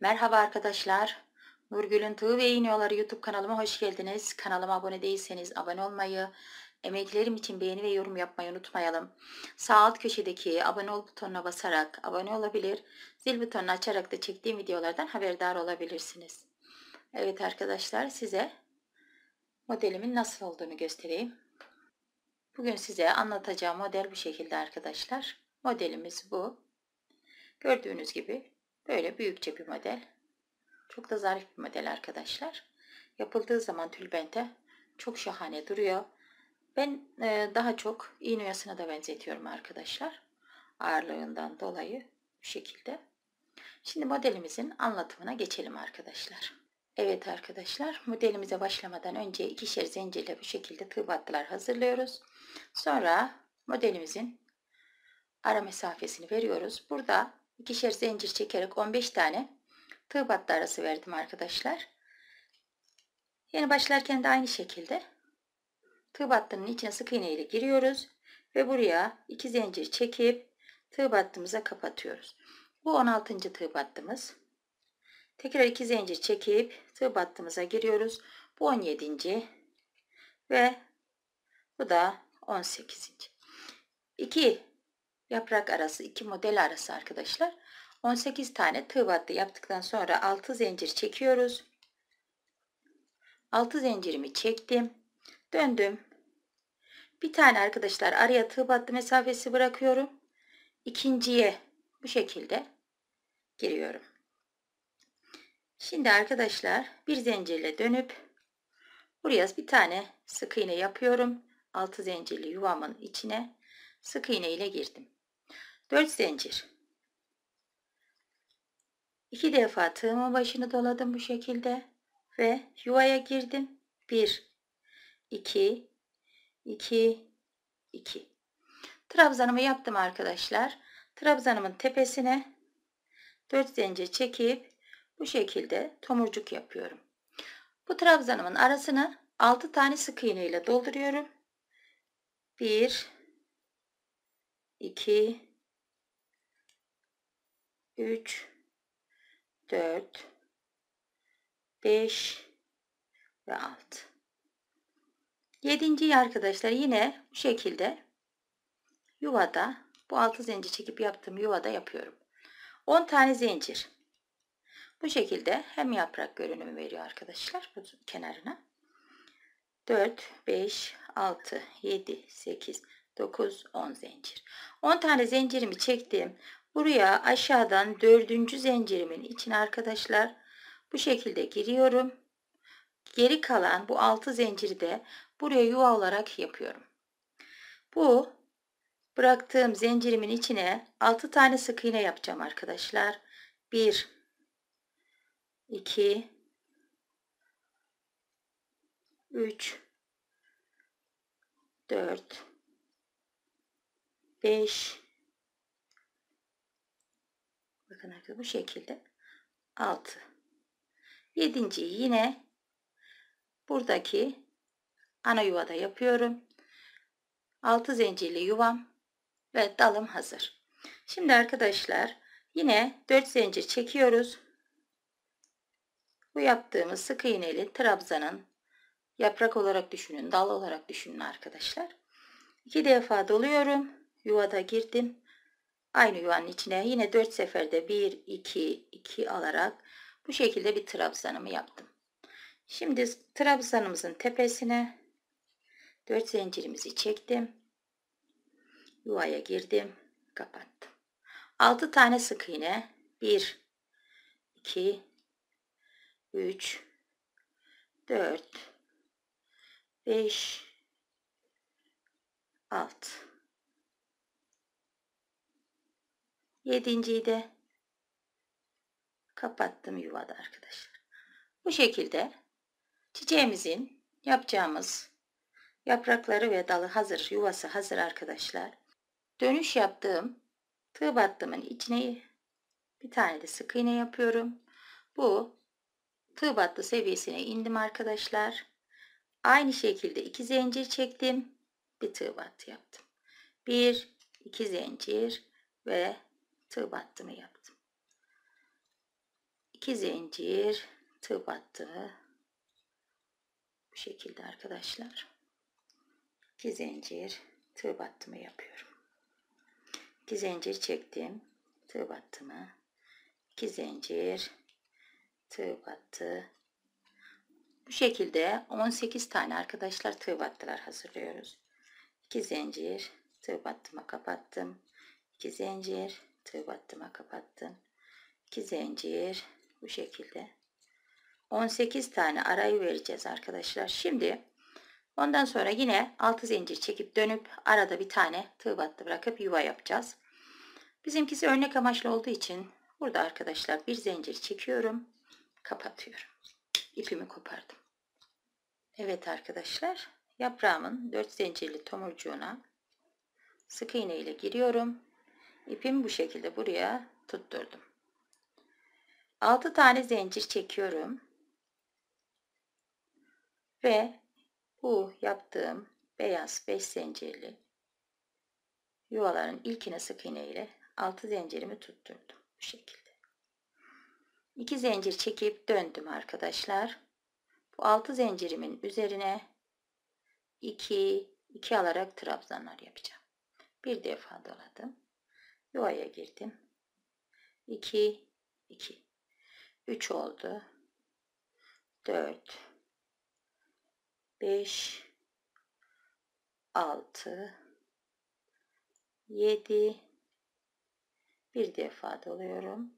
Merhaba arkadaşlar. Nurgül'ün Tığı ve İğneoları YouTube kanalıma hoş geldiniz. Kanalıma abone değilseniz abone olmayı, emeklerim için beğeni ve yorum yapmayı unutmayalım. Sağ alt köşedeki abone ol butonuna basarak abone olabilir, zil butonunu açarak da çektiğim videolardan haberdar olabilirsiniz. Evet arkadaşlar size modelimin nasıl olduğunu göstereyim. Bugün size anlatacağım model bu şekilde arkadaşlar. Modelimiz bu. Gördüğünüz gibi Böyle büyükçe bir model. Çok da zarif bir model arkadaşlar. Yapıldığı zaman tülbente çok şahane duruyor. Ben e, daha çok iğne oyasına da benzetiyorum arkadaşlar. Ağırlığından dolayı bu şekilde. Şimdi modelimizin anlatımına geçelim arkadaşlar. Evet arkadaşlar modelimize başlamadan önce ikişer zincirle bu şekilde tığ battılar hazırlıyoruz. Sonra modelimizin ara mesafesini veriyoruz. Burada ikişer zincir çekerek 15 tane tığ battı arası verdim arkadaşlar. Yeni başlarken de aynı şekilde tığ battının içine sık iğne ile giriyoruz ve buraya 2 zincir çekip tığ battımıza kapatıyoruz. Bu 16. tığ battımız. Tekrar 2 zincir çekip tığ battımıza giriyoruz. Bu 17. ve bu da 18. 2 yaprak arası iki model arası arkadaşlar 18 tane tığ battı yaptıktan sonra 6 zincir çekiyoruz 6 zincirimi çektim döndüm bir tane arkadaşlar araya tığ battı mesafesi bırakıyorum ikinciye bu şekilde giriyorum şimdi arkadaşlar bir zincirle dönüp buraya bir tane sık iğne yapıyorum 6 zincirli yuvamın içine sık iğne ile girdim 4 zincir 2 defa tığımın başını doladım bu şekilde ve yuvaya girdim 1 2 2 2 trabzanımı yaptım arkadaşlar trabzanımın tepesine 4 zincir çekip bu şekilde tomurcuk yapıyorum bu trabzanımın arasını 6 tane sık iğne ile dolduruyorum 1 2 3 4 5 ve 6 Yedinciyi arkadaşlar yine bu şekilde yuvada bu altı zincir çekip yaptığım yuvada yapıyorum. 10 tane zincir. Bu şekilde hem yaprak görünümü veriyor arkadaşlar bu kenarına. 4, 5, 6, 7, 8, 9, 10 zincir. 10 tane zincirimi çektim. Buraya aşağıdan dördüncü zincirimin içine arkadaşlar bu şekilde giriyorum. Geri kalan bu altı zinciri de buraya yuva olarak yapıyorum. Bu bıraktığım zincirimin içine altı tane sık iğne yapacağım arkadaşlar. Bir, iki, üç, dört, beş yaptığına göre bu şekilde 6 7. yine buradaki ana yuvada yapıyorum 6 zincirli yuvam ve dalım hazır şimdi arkadaşlar yine 4 zincir çekiyoruz bu yaptığımız sık iğneli trabzanın yaprak olarak düşünün dal olarak düşünün arkadaşlar iki defa doluyorum yuvada girdim aynı yuvanın içine yine 4 seferde 1 2 2 alarak bu şekilde bir trabzanımı yaptım. Şimdi trabzanımızın tepesine 4 zincirimizi çektim. Yuvaya girdim, kapattım. 6 tane sık iğne. 1 2 3 4 5 6 Yedinciyi de kapattım yuvada arkadaşlar. Bu şekilde çiçeğimizin yapacağımız yaprakları ve dalı hazır, yuvası hazır arkadaşlar. Dönüş yaptığım tığ battımın içine bir tane de sık iğne yapıyorum. Bu tığ battı seviyesine indim arkadaşlar. Aynı şekilde iki zincir çektim. Bir tığ battı yaptım. Bir, iki zincir ve tığ battımı yaptım. 2 zincir tığ battığı, bu şekilde arkadaşlar. 2 zincir tığ battımı yapıyorum. 2 zincir çektim. Tığ battımı. 2 zincir tığ battı. Bu şekilde 18 tane arkadaşlar tığ battılar hazırlıyoruz. 2 zincir tığ battımı kapattım. 2 zincir Tığ battıma kapattın 2 zincir bu şekilde 18 tane arayı vereceğiz arkadaşlar şimdi ondan sonra yine 6 zincir çekip dönüp arada bir tane tığ battı bırakıp yuva yapacağız bizimkisi örnek amaçlı olduğu için burada arkadaşlar bir zincir çekiyorum kapatıyorum İpimi kopardım Evet arkadaşlar yaprağımın 4 zincirli tomurcuğuna sık iğne ile giriyorum İpimi bu şekilde buraya tutturdum. 6 tane zincir çekiyorum. Ve bu yaptığım beyaz 5 zincirli yuvaların ilkine sık iğne ile 6 zincirimi tutturdum bu şekilde. 2 zincir çekip döndüm arkadaşlar. Bu 6 zincirimin üzerine 2 2 alarak trabzanlar yapacağım. Bir defa doladım yuvaya girdim 2 2 3 oldu 4 5 6 7 bir defa doluyorum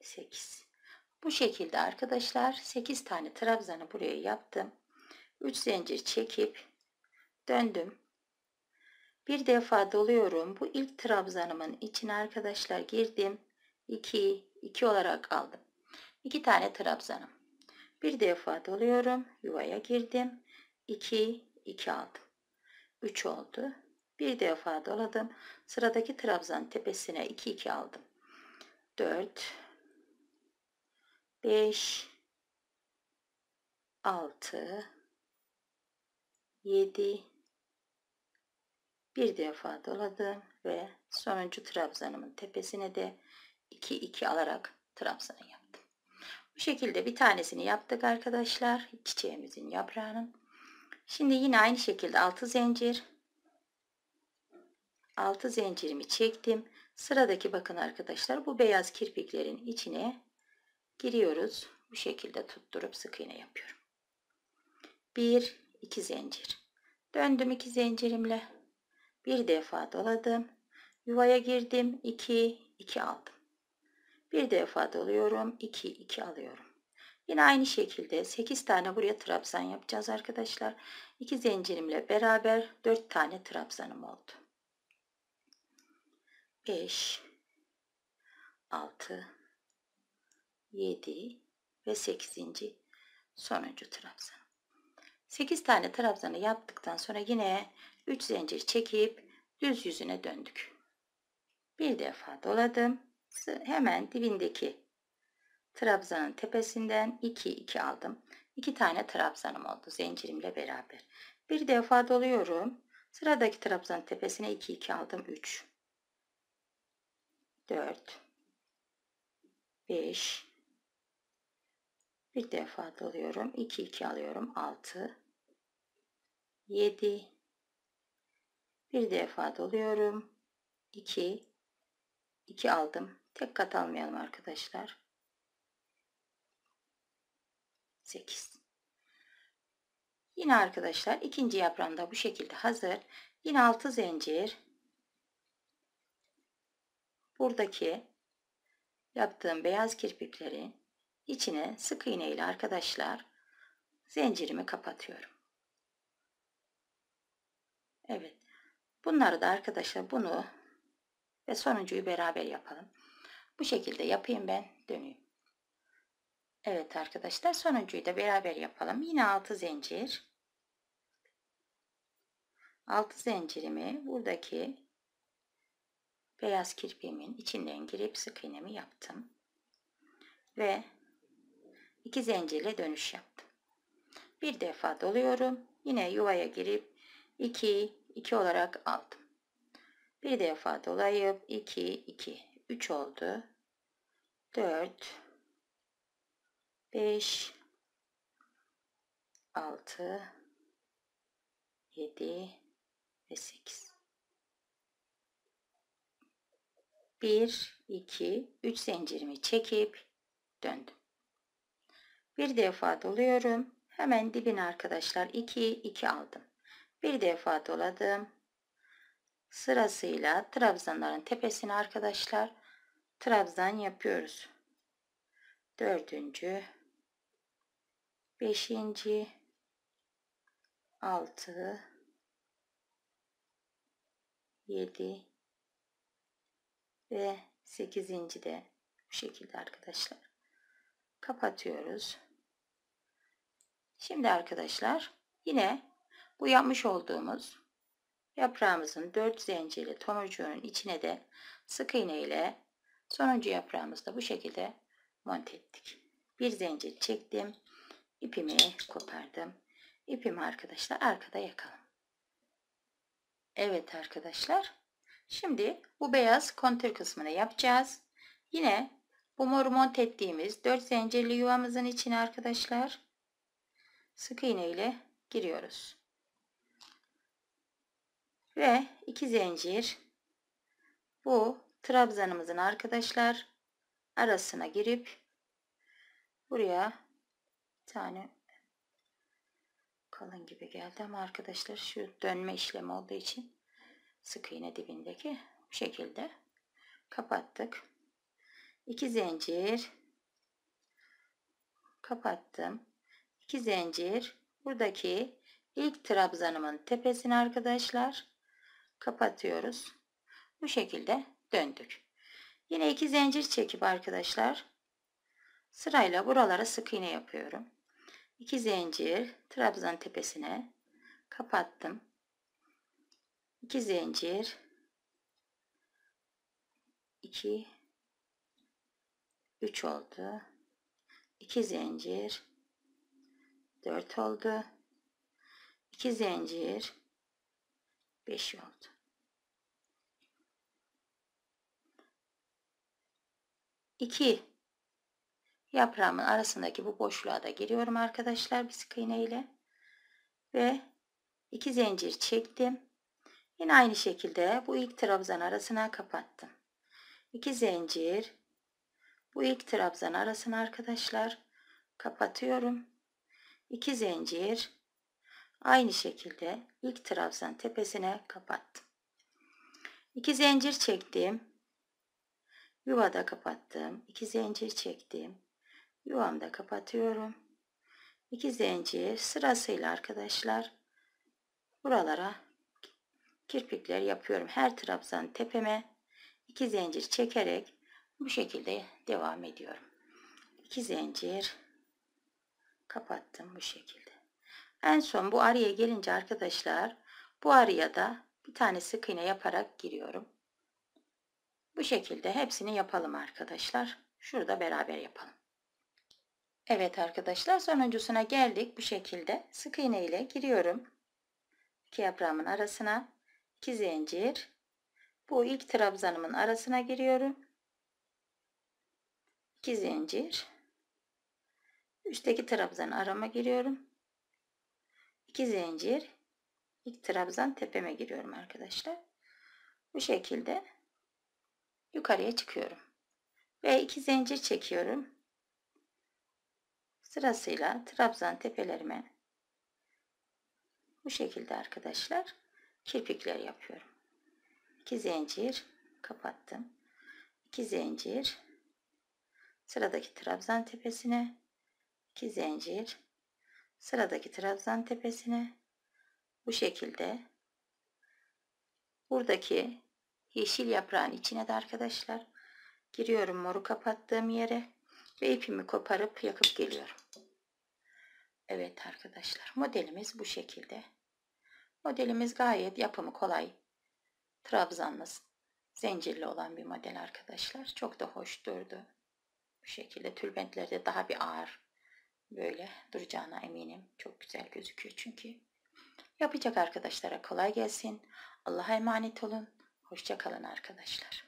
8 bu şekilde arkadaşlar 8 tane trabzanı buraya yaptım 3 zincir çekip döndüm bir defa doluyorum. Bu ilk trabzanımın içine arkadaşlar girdim. 2, 2 olarak aldım. 2 tane trabzanım. Bir defa doluyorum. Yuvaya girdim. 2, 2 aldım. 3 oldu. Bir defa doladım. Sıradaki trabzan tepesine 2, 2 aldım. 4, 5, 6, 7, bir defa doladım ve sonuncu trabzanımın tepesine de 2-2 alarak trabzanı yaptım. Bu şekilde bir tanesini yaptık arkadaşlar. Çiçeğimizin yaprağının. Şimdi yine aynı şekilde 6 zincir 6 zincirimi çektim. Sıradaki bakın arkadaşlar bu beyaz kirpiklerin içine giriyoruz. Bu şekilde tutturup sık iğne yapıyorum. 1 2 zincir. Döndüm 2 zincirimle bir defa doladım. Yuvaya girdim. 2, 2 aldım. Bir defa doluyorum. 2, 2 alıyorum. Yine aynı şekilde 8 tane buraya trabzan yapacağız arkadaşlar. 2 zincirimle beraber 4 tane trabzanım oldu. 5 6 7 ve 8. sonuncu trabzan. 8 tane trabzanı yaptıktan sonra yine 3 zincir çekip düz yüzüne döndük. Bir defa doladım. Hemen dibindeki trabzanın tepesinden 2 2 aldım. 2 tane trabzanım oldu zincirimle beraber. Bir defa doluyorum. Sıradaki trabzanın tepesine 2 2 aldım. 3 4 5 bir defa doluyorum. 2 2 alıyorum. 6 7 bir defa doluyorum. 2 2 aldım. Tek kat almayalım arkadaşlar. 8 Yine arkadaşlar ikinci yaprağım bu şekilde hazır. Yine 6 zincir. Buradaki yaptığım beyaz kirpiklerin içine sık iğne ile arkadaşlar zincirimi kapatıyorum. Evet. Bunları da arkadaşlar bunu ve sonuncuyu beraber yapalım. Bu şekilde yapayım ben döneyim. Evet arkadaşlar sonuncuyu da beraber yapalım. Yine 6 zincir. 6 zincirimi buradaki beyaz kirpiğimin içinden girip sık iğnemi yaptım. Ve 2 zincirle dönüş yaptım. Bir defa doluyorum. Yine yuvaya girip 2, 2 olarak aldım. Bir defa dolayıp 2, 2, 3 oldu. 4, 5, 6, 7 ve 8. 1, 2, 3 zincirimi çekip döndüm. Bir defa doluyorum. Hemen dibin arkadaşlar 2, 2 aldım. Bir defa doladım. Sırasıyla trabzanların tepesini arkadaşlar trabzan yapıyoruz. Dördüncü, beşinci, altı, yedi ve sekizinci de bu şekilde arkadaşlar kapatıyoruz. Şimdi arkadaşlar yine bu yapmış olduğumuz yaprağımızın 4 zincirli tomurcuğunun içine de sık iğne ile sonuncu yaprağımızı da bu şekilde monte ettik. Bir zincir çektim. ipimi kopardım. İpimi arkadaşlar arkada yakalım. Evet arkadaşlar. Şimdi bu beyaz kontür kısmını yapacağız. Yine bu moru monte ettiğimiz 4 zincirli yuvamızın içine arkadaşlar sık iğne ile giriyoruz ve 2 zincir bu trabzanımızın arkadaşlar arasına girip buraya bir tane kalın gibi geldi ama arkadaşlar şu dönme işlemi olduğu için sık iğne dibindeki bu şekilde kapattık 2 zincir kapattım 2 zincir buradaki ilk trabzanımın tepesine arkadaşlar kapatıyoruz. Bu şekilde döndük. Yine iki zincir çekip arkadaşlar sırayla buralara sık iğne yapıyorum. İki zincir trabzan tepesine kapattım. İki zincir 2 3 oldu. 2 zincir 4 oldu. 2 zincir 5 oldu. İki yaprağımın arasındaki bu boşluğa da giriyorum arkadaşlar bir sık iğne ile ve iki zincir çektim. Yine aynı şekilde bu ilk trabzan arasına kapattım. İki zincir bu ilk trabzan arasına arkadaşlar kapatıyorum. İki zincir Aynı şekilde ilk trabzan tepesine kapattım. İki zincir çektim. Yuvada kapattım. İki zincir çektim. Yuvamda kapatıyorum. İki zincir sırasıyla arkadaşlar buralara kirpikler yapıyorum. Her trabzan tepeme iki zincir çekerek bu şekilde devam ediyorum. İki zincir kapattım bu şekilde. En son bu araya gelince arkadaşlar bu araya da bir tane sık iğne yaparak giriyorum. Bu şekilde hepsini yapalım arkadaşlar. Şurada beraber yapalım. Evet arkadaşlar sonuncusuna geldik. Bu şekilde sık iğne ile giriyorum. İki yaprağımın arasına iki zincir. Bu ilk trabzanımın arasına giriyorum. 2 zincir. Üstteki trabzanın arama giriyorum. 2 zincir ilk trabzan tepeme giriyorum arkadaşlar. Bu şekilde yukarıya çıkıyorum. Ve 2 zincir çekiyorum. Sırasıyla trabzan tepelerime bu şekilde arkadaşlar kirpikler yapıyorum. 2 zincir kapattım. 2 zincir sıradaki trabzan tepesine 2 zincir sıradaki trabzan tepesine bu şekilde buradaki yeşil yaprağın içine de arkadaşlar giriyorum moru kapattığım yere ve ipimi koparıp yakıp geliyorum. Evet arkadaşlar modelimiz bu şekilde. Modelimiz gayet yapımı kolay. Trabzanlı zincirli olan bir model arkadaşlar. Çok da hoş durdu. Bu şekilde tülbentleri de daha bir ağır böyle duracağına eminim. Çok güzel gözüküyor çünkü. Yapacak arkadaşlara kolay gelsin. Allah'a emanet olun. Hoşça kalın arkadaşlar.